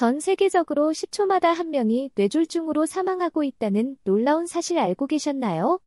전 세계적으로 10초마다 한 명이 뇌졸중으로 사망하고 있다는 놀라운 사실 알고 계셨나요?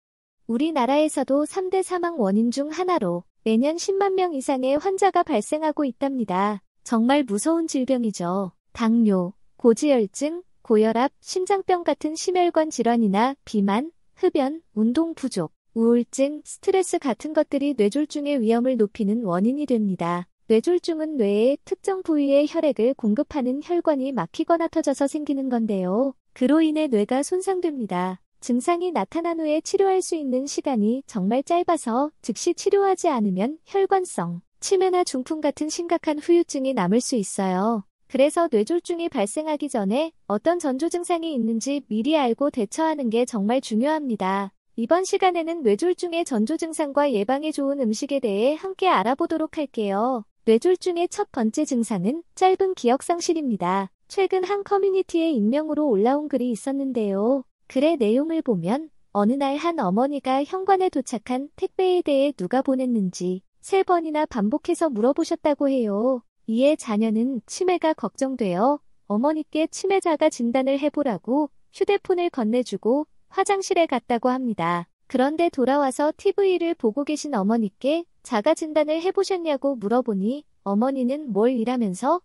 우리나라에서도 3대 사망 원인 중 하나로 매년 10만 명 이상의 환자가 발생하고 있답니다. 정말 무서운 질병이죠. 당뇨, 고지혈증, 고혈압, 심장병 같은 심혈관 질환이나 비만, 흡연, 운동 부족, 우울증, 스트레스 같은 것들이 뇌졸중의 위험을 높이는 원인이 됩니다. 뇌졸중은 뇌의 특정 부위에 혈액을 공급하는 혈관이 막히거나 터져서 생기는 건데요. 그로 인해 뇌가 손상됩니다. 증상이 나타난 후에 치료할 수 있는 시간이 정말 짧아서 즉시 치료하지 않으면 혈관성, 치매나 중풍 같은 심각한 후유증이 남을 수 있어요. 그래서 뇌졸중이 발생하기 전에 어떤 전조 증상이 있는지 미리 알고 대처하는 게 정말 중요합니다. 이번 시간에는 뇌졸중의 전조 증상과 예방에 좋은 음식에 대해 함께 알아보도록 할게요. 뇌졸중의 첫 번째 증상은 짧은 기억상실입니다. 최근 한 커뮤니티에 익명으로 올라온 글이 있었는데요. 글의 내용을 보면 어느 날 한 어머니가 현관에 도착한 택배에 대해 누가 보냈는지 세 번이나 반복해서 물어보셨다고 해요. 이에 자녀는 치매가 걱정되어 어머니께 치매자가 진단을 해보라고 휴대폰을 건네주고 화장실에 갔다고 합니다. 그런데 돌아와서 TV를 보고 계신 어머니께 자가 진단을 해보셨냐고 물어보니 어머니는 뭘 일하면서?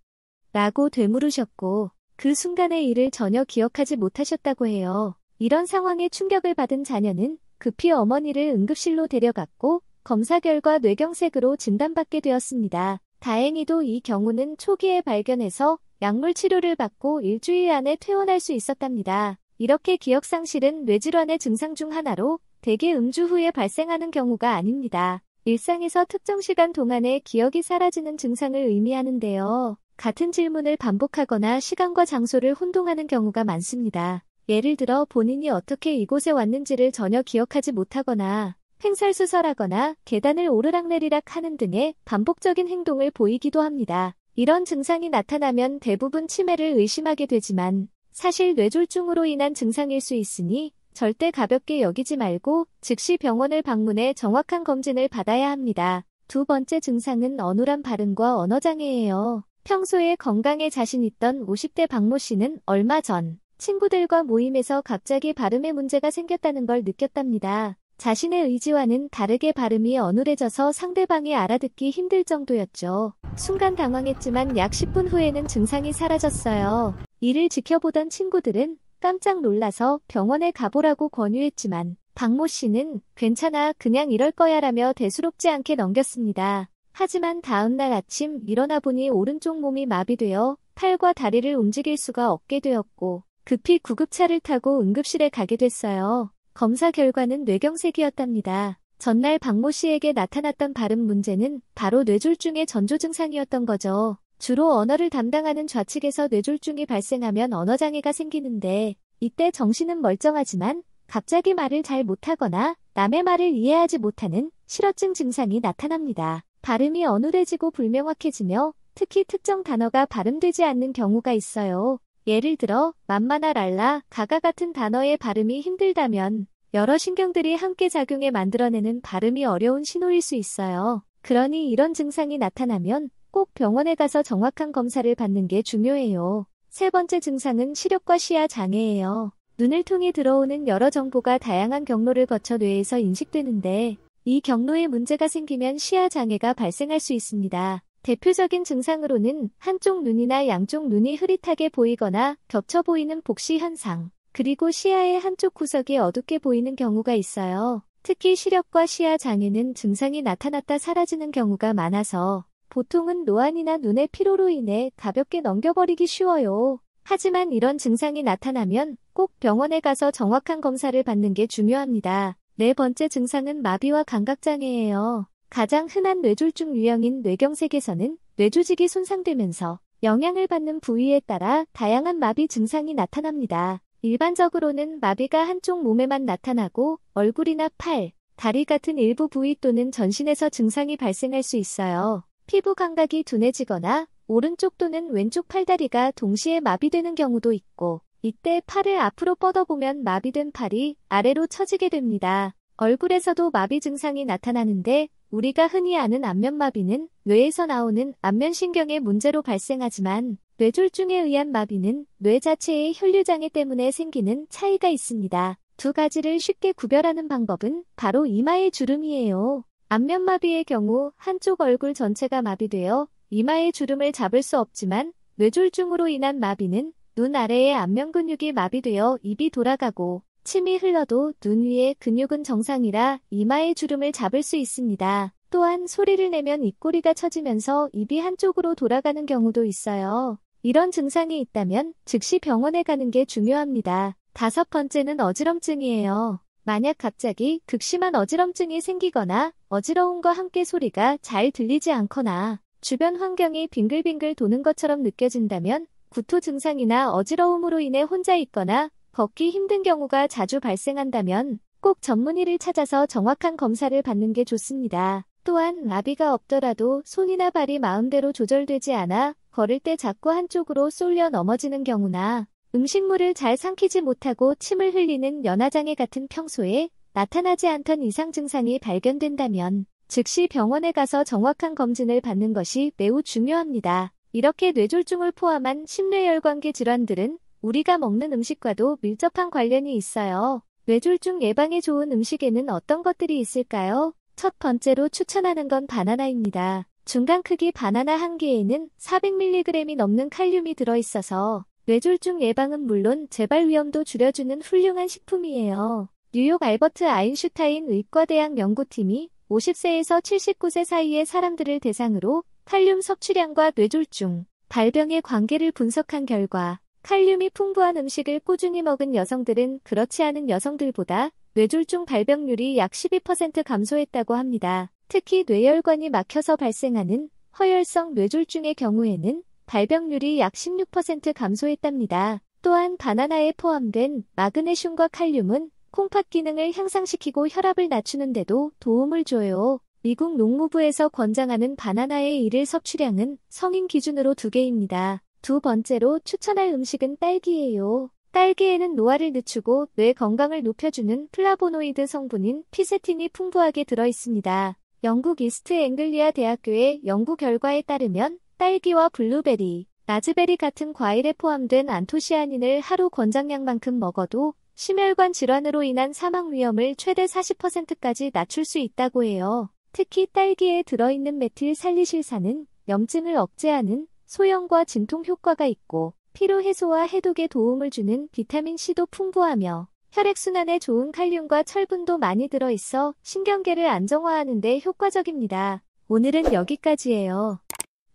라고 되물으셨고 그 순간의 일을 전혀 기억하지 못하셨다고 해요. 이런 상황에 충격을 받은 자녀는 급히 어머니를 응급실로 데려갔고 검사 결과 뇌경색으로 진단받게 되었습니다. 다행히도 이 경우는 초기에 발견해서 약물 치료를 받고 일주일 안에 퇴원할 수 있었답니다. 이렇게 기억상실은 뇌질환의 증상 중 하나로 대개 음주 후에 발생하는 경우가 아닙니다. 일상에서 특정 시간 동안에 기억이 사라지는 증상을 의미하는데요. 같은 질문을 반복하거나 시간과 장소를 혼동하는 경우가 많습니다. 예를 들어 본인이 어떻게 이곳에 왔는지를 전혀 기억하지 못하거나 횡설수설하거나 계단을 오르락내리락 하는 등의 반복적인 행동을 보이기도 합니다. 이런 증상이 나타나면 대부분 치매를 의심하게 되지만 사실 뇌졸중으로 인한 증상일 수 있으니 절대 가볍게 여기지 말고 즉시 병원을 방문해 정확한 검진을 받아야 합니다. 두 번째 증상은 어눌한 발음과 언어장애예요. 평소에 건강에 자신 있던 50대 박모 씨는 얼마 전 친구들과 모임에서 갑자기 발음에 문제가 생겼다는 걸 느꼈답니다. 자신의 의지와는 다르게 발음이 어눌해져서 상대방이 알아듣기 힘들 정도였죠. 순간 당황했지만 약 10분 후에는 증상이 사라졌어요. 이를 지켜보던 친구들은 깜짝 놀라서 병원에 가보라고 권유했지만 박모 씨는 괜찮아 그냥 이럴 거야 라며 대수롭지 않게 넘겼습니다. 하지만 다음날 아침 일어나 보니 오른쪽 몸이 마비되어 팔과 다리를 움직일 수가 없게 되었고 급히 구급차를 타고 응급실에 가게 됐어요. 검사 결과는 뇌경색이었답니다. 전날 박모 씨에게 나타났던 발음 문제는 바로 뇌졸중의 전조 증상이었던 거죠. 주로 언어를 담당하는 좌측에서 뇌졸중이 발생하면 언어장애가 생기는데 이때 정신은 멀쩡하지만 갑자기 말을 잘 못하거나 남의 말을 이해하지 못하는 실어증 증상이 나타납니다. 발음이 어눌해지고 불명확해지며 특히 특정 단어가 발음되지 않는 경우가 있어요. 예를 들어 만만나 랄라, 가가 같은 단어의 발음이 힘들다면 여러 신경들이 함께 작용해 만들어내는 발음이 어려운 신호일 수 있어요. 그러니 이런 증상이 나타나면 꼭 병원에 가서 정확한 검사를 받는 게 중요해요. 세 번째 증상은 시력과 시야 장애예요. 눈을 통해 들어오는 여러 정보가 다양한 경로를 거쳐 뇌에서 인식되는데 이 경로에 문제가 생기면 시야 장애가 발생할 수 있습니다. 대표적인 증상으로는 한쪽 눈이나 양쪽 눈이 흐릿하게 보이거나 겹쳐 보이는 복시 현상, 그리고 시야의 한쪽 구석이 어둡게 보이는 경우가 있어요. 특히 시력과 시야 장애는 증상이 나타났다 사라지는 경우가 많아서 보통은 노안이나 눈의 피로로 인해 가볍게 넘겨버리기 쉬워요. 하지만 이런 증상이 나타나면 꼭 병원에 가서 정확한 검사를 받는 게 중요합니다. 네 번째 증상은 마비와 감각장애예요. 가장 흔한 뇌졸중 유형인 뇌경색에서는 뇌조직이 손상되면서 영향을 받는 부위에 따라 다양한 마비 증상이 나타납니다. 일반적으로는 마비가 한쪽 몸에만 나타나고 얼굴이나 팔, 다리 같은 일부 부위 또는 전신에서 증상이 발생할 수 있어요. 피부 감각이 둔해지거나 오른쪽 또는 왼쪽 팔다리가 동시에 마비되는 경우도 있고 이때 팔을 앞으로 뻗어보면 마비된 팔이 아래로 처지게 됩니다. 얼굴에서도 마비 증상이 나타나는데 우리가 흔히 아는 안면마비는 뇌에서 나오는 안면신경의 문제로 발생하지만 뇌졸중에 의한 마비는 뇌 자체의 혈류장애 때문에 생기는 차이가 있습니다. 두 가지를 쉽게 구별하는 방법은 바로 이마의 주름이에요. 안면마비의 경우 한쪽 얼굴 전체가 마비되어 이마의 주름을 잡을 수 없지만 뇌졸중으로 인한 마비는 눈 아래의 안면 근육이 마비되어 입이 돌아가고 침이 흘러도 눈 위의 근육은 정상이라 이마의 주름을 잡을 수 있습니다. 또한 소리를 내면 입꼬리가 처지면서 입이 한쪽으로 돌아가는 경우도 있어요. 이런 증상이 있다면 즉시 병원에 가는 게 중요합니다. 다섯 번째는 어지럼증이에요. 만약 갑자기 극심한 어지럼증이 생기거나 어지러움과 함께 소리가 잘 들리지 않거나 주변 환경이 빙글빙글 도는 것처럼 느껴진다면 구토 증상이나 어지러움으로 인해 혼자 있거나 걷기 힘든 경우가 자주 발생한다면 꼭 전문의를 찾아서 정확한 검사를 받는 게 좋습니다. 또한 마비가 없더라도 손이나 발이 마음대로 조절되지 않아 걸을 때 자꾸 한쪽으로 쏠려 넘어지는 경우나 음식물을 잘 삼키지 못하고 침을 흘리는 연화장애 같은 평소에 나타나지 않던 이상 증상이 발견된다면 즉시 병원에 가서 정확한 검진을 받는 것이 매우 중요합니다. 이렇게 뇌졸중을 포함한 심뇌혈관계 질환들은 우리가 먹는 음식과도 밀접한 관련이 있어요. 뇌졸중 예방에 좋은 음식에는 어떤 것들이 있을까요? 첫 번째로 추천하는 건 바나나입니다. 중간 크기 바나나 한 개에는 400mg이 넘는 칼륨이 들어있어서 뇌졸중 예방은 물론 재발 위험도 줄여주는 훌륭한 식품이에요. 뉴욕 알버트 아인슈타인 의과대학 연구팀이 50세에서 79세 사이의 사람들을 대상으로 칼륨 섭취량과 뇌졸중, 발병의 관계를 분석한 결과 칼륨이 풍부한 음식을 꾸준히 먹은 여성들은 그렇지 않은 여성들보다 뇌졸중 발병률이 약 12% 감소했다고 합니다. 특히 뇌혈관이 막혀서 발생하는 허혈성 뇌졸중의 경우에는 발병률이 약 16% 감소했답니다. 또한 바나나에 포함된 마그네슘과 칼륨은 콩팥 기능을 향상시키고 혈압을 낮추는 데도 도움을 줘요. 미국 농무부에서 권장하는 바나나의 일일 섭취량은 성인 기준으로 2개입니다. 두 번째로 추천할 음식은 딸기예요. 딸기에는 노화를 늦추고 뇌 건강을 높여주는 플라보노이드 성분인 피세틴이 풍부하게 들어있습니다. 영국 이스트 앵글리아 대학교의 연구 결과에 따르면 딸기와 블루베리, 라즈베리 같은 과일에 포함된 안토시아닌을 하루 권장량만큼 먹어도 심혈관 질환으로 인한 사망 위험을 최대 40%까지 낮출 수 있다고 해요. 특히 딸기에 들어있는 메틸 살리실산은 염증을 억제하는 소염과 진통 효과가 있고 피로 해소와 해독에 도움을 주는 비타민C도 풍부하며 혈액순환에 좋은 칼륨과 철분도 많이 들어있어 신경계를 안정화하는 데 효과적입니다. 오늘은 여기까지예요.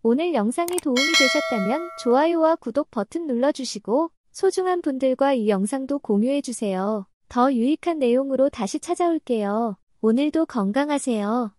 오늘 영상이 도움이 되셨다면 좋아요와 구독 버튼 눌러주시고 소중한 분들과 이 영상도 공유해주세요. 더 유익한 내용으로 다시 찾아올게요. 오늘도 건강하세요.